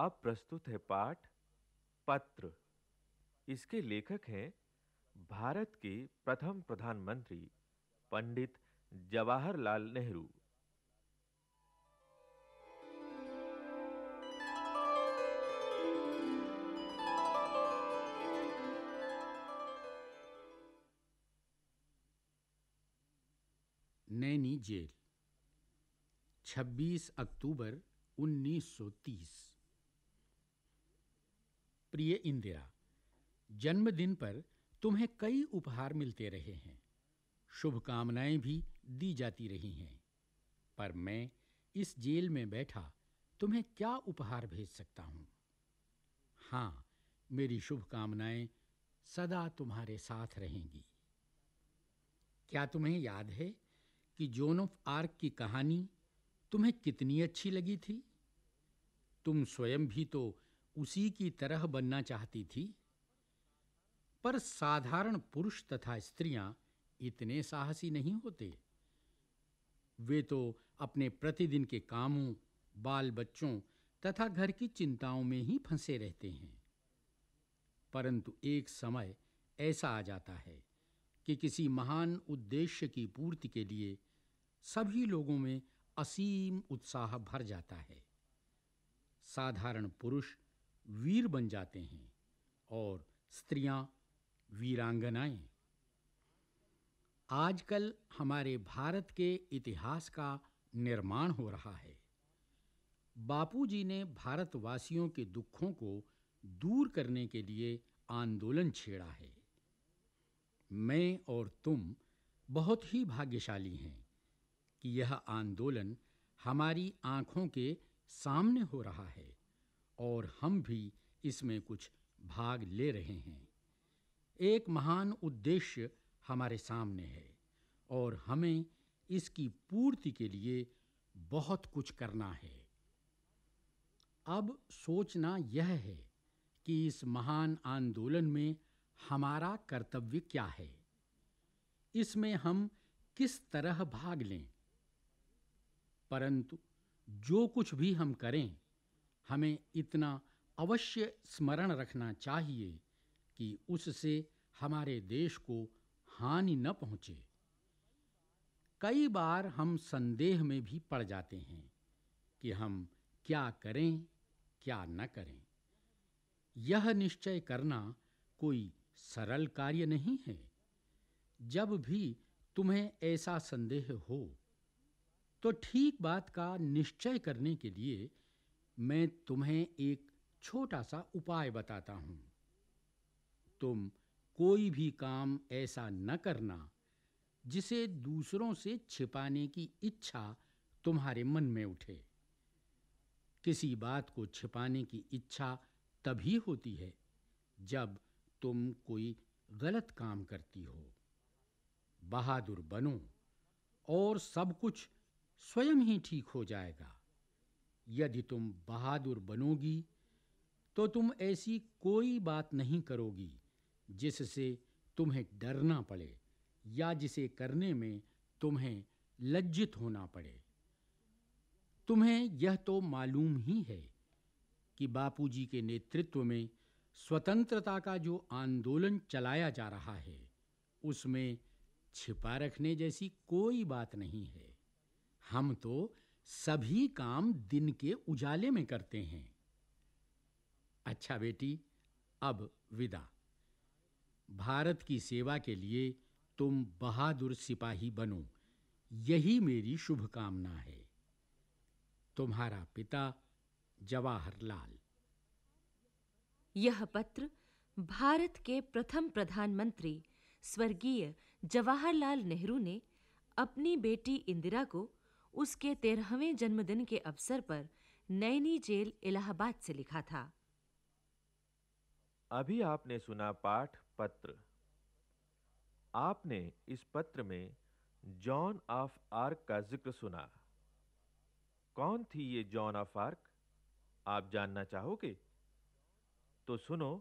अब प्रस्तुत है पाठ पत्र इसके लेखक हैं भारत के प्रथम प्रधानमंत्री पंडित जवाहरलाल नेहरू नैनी जेल 26 अक्टूबर 1930 प्रिय इंदिरा जन्मदिन पर तुम्हें कई उपहार मिलते रहे हैं शुभकामनाएं भी दी जाती रही हैं पर मैं इस जेल में बैठा तुम्हें क्या उपहार भेज सकता हूं हां मेरी शुभकामनाएं सदा तुम्हारे साथ रहेंगी क्या तुम्हें याद है कि जोन ऑफ आर्क की कहानी तुम्हें कितनी अच्छी लगी थी तुम स्वयं भी तो उसी की तरह बनना चाहती थी पर साधारण पुरुष तथा स्त्रियां इतने साहसी नहीं होते वे तो अपने प्रतिदिन के कामों बाल बच्चों तथा घर की चिंताओं में ही फंसे रहते हैं परंतु एक समय ऐसा आ जाता है कि किसी महान उद्देश्य की पूर्ति के लिए सभी लोगों में असीम उत्साह भर जाता है साधारण पुरुष वीर बन जाते हैं और स्त्रियां वीरांगनाएं आजकल हमारे भारत के इतिहास का निर्माण हो रहा है बापूजी ने भारतवासियों के दुखों को दूर करने के लिए आंदोलन छेड़ा है मैं और तुम बहुत ही भाग्यशाली हैं कि यह आंदोलन हमारी आंखों के सामने हो रहा है और हम भी इसमें कुछ भाग ले रहे हैं एक महान उद्देश्य हमारे सामने है और हमें इसकी पूर्ति के लिए बहुत कुछ करना है अब सोचना यह है कि इस महान आंदोलन में हमारा कर्तव्य क्या है इसमें हम किस तरह भाग लें परंतु जो कुछ भी हम करें हमें इतना अवश्य स्मरण रखना चाहिए कि उससे हमारे देश को हानि न पहुंचे कई बार हम संदेह में भी पड़ जाते हैं कि हम क्या करें क्या न करें यह निश्चय करना कोई सरल कार्य नहीं है जब भी तुम्हें ऐसा संदेह हो तो ठीक बात का निश्चय करने के लिए मैं तुम्हें एक छोटा सा उपाय बताता हूं तुम कोई भी काम ऐसा न करना जिसे दूसरों से छिपाने की इच्छा तुम्हारे मन में उठे किसी बात को छिपाने की इच्छा तभी होती है जब तुम कोई गलत काम करती हो बहादुर बनो और सब कुछ स्वयं ही ठीक हो जाएगा यदि तुम बहादुर बनोगी तो तुम ऐसी कोई बात नहीं करोगी जिससे तुम्हें डरना पड़े या जिसे करने में तुम्हें लज्जित होना पड़े तुम्हें यह तो मालूम ही है कि बापूजी के नेतृत्व में स्वतंत्रता का जो आंदोलन चलाया जा रहा है उसमें छिपा रखने जैसी कोई बात नहीं है हम तो सभी काम दिन के उजाले में करते हैं अच्छा बेटी अब विदा भारत की सेवा के लिए तुम बहादुर सिपाही बनो यही मेरी शुभकामना है तुम्हारा पिता जवाहरलाल यह पत्र भारत के प्रथम प्रधानमंत्री स्वर्गीय जवाहरलाल नेहरू ने अपनी बेटी इंदिरा को उसके तेरहवें जन्मदिन के अवसर पर नैनी जेल इलाहाबाद से लिखा था अभी आपने सुना पाठ पत्र आपने इस पत्र में जॉन ऑफ आर्क का जिक्र सुना कौन थी ये जॉन ऑफ आर्क आप जानना चाहोगे तो सुनो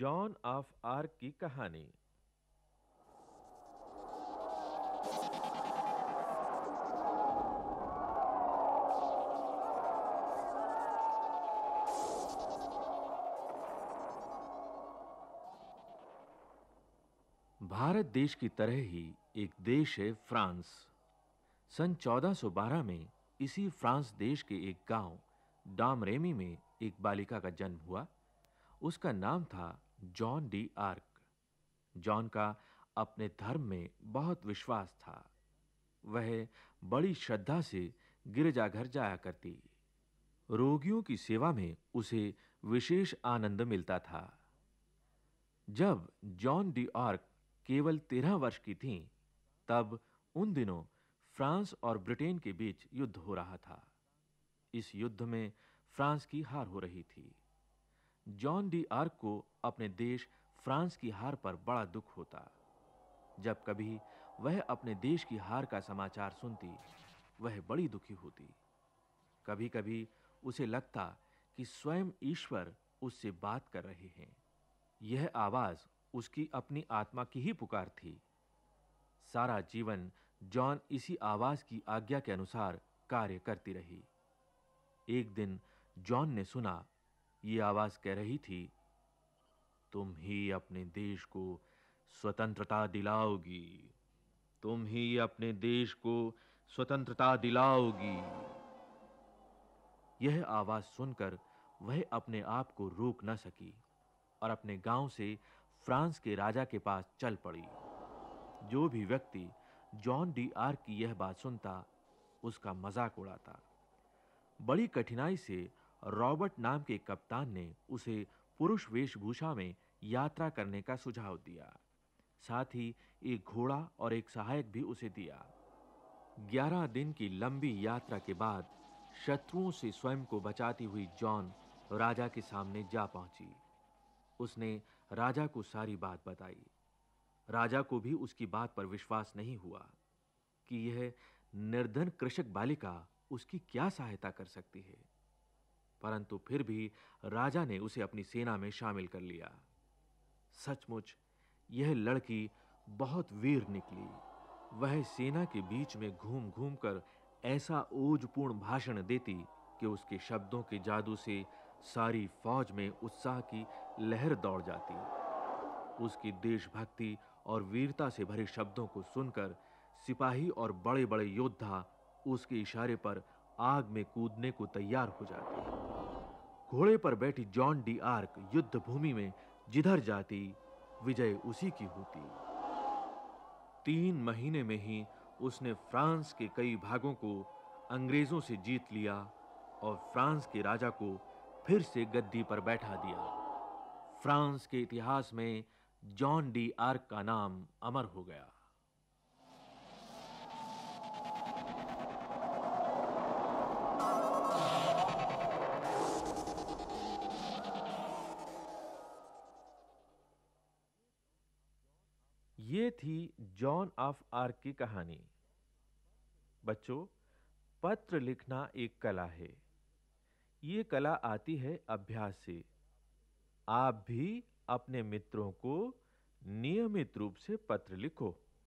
जॉन ऑफ आर्क की कहानी भारत देश की तरह ही एक देश है फ्रांस सन 1412 में इसी फ्रांस देश के एक गांव डामरेमी में एक बालिका का जन्म हुआ उसका नाम था जॉन डी आर्क जॉन का अपने धर्म में बहुत विश्वास था वह बड़ी श्रद्धा से गिरजाघर जाया करती रोगियों की सेवा में उसे विशेष आनंद मिलता था जब जॉन डी आर्क केवल 13 वर्ष की थीं तब उन दिनों फ्रांस और ब्रिटेन के बीच युद्ध हो रहा था इस युद्ध में फ्रांस की हार हो रही थी जॉन डी आर्क को अपने देश फ्रांस की हार पर बड़ा दुख होता जब कभी वह अपने देश की हार का समाचार सुनती वह बड़ी दुखी होती कभी-कभी उसे लगता कि स्वयं ईश्वर उससे बात कर रहे हैं यह आवाज उसकी अपनी आत्मा की ही पुकार थी सारा जीवन जॉन इसी आवाज की आज्ञा के अनुसार कार्य करती रही एक दिन जॉन ने सुना यह आवाज कह रही थी तुम ही अपने देश को स्वतंत्रता दिलाओगी तुम ही अपने देश को स्वतंत्रता दिलाओगी यह आवाज सुनकर वह अपने आप को रोक न सकी और अपने गांव से फ्रांस के राजा के पास चल पड़ी जो भी व्यक्ति जॉन डी आर की यह बात सुनता उसका मजाक उड़ाता बड़ी कठिनाई से रॉबर्ट नाम के कप्तान ने उसे पुरुष वेशभूषा में यात्रा करने का सुझाव दिया साथ ही एक घोड़ा और एक सहायक भी उसे दिया 11 दिन की लंबी यात्रा के बाद शत्रुओं से स्वयं को बचाती हुई जॉन राजा के सामने जा पहुंची उसने राजा को सारी बात बताई राजा को भी उसकी बात पर विश्वास नहीं हुआ कि यह निर्धन कृषक बालिका उसकी क्या सहायता कर सकती है परंतु फिर भी राजा ने उसे अपनी सेना में शामिल कर लिया सचमुच यह लड़की बहुत वीर निकली वह सेना के बीच में घूम-घूम कर ऐसा ओजपूर्ण भाषण देती कि उसके शब्दों के जादू से सारी फौज में उत्साह की लहर दौड़ जाती उसकी देशभक्ति और वीरता से भरे शब्दों को सुनकर सिपाही और बड़े-बड़े योद्धा उसके इशारे पर आग में कूदने को तैयार हो जाते घोड़े पर बैठी जॉन डी आर्क युद्ध भूमि में जिधर जाती विजय उसी की होती 3 महीने में ही उसने फ्रांस के कई भागों को अंग्रेजों से जीत लिया और फ्रांस के राजा को फिर से गद्दी पर बैठा दिया फ्रांस के इतिहास में जॉन डी आर्क का नाम अमर हो गया यह थी जॉन ऑफ आर्क की कहानी बच्चों पत्र लिखना एक कला है ये कला आती है अभ्यास से आप भी अपने मित्रों को नियमित रूप से पत्र लिखो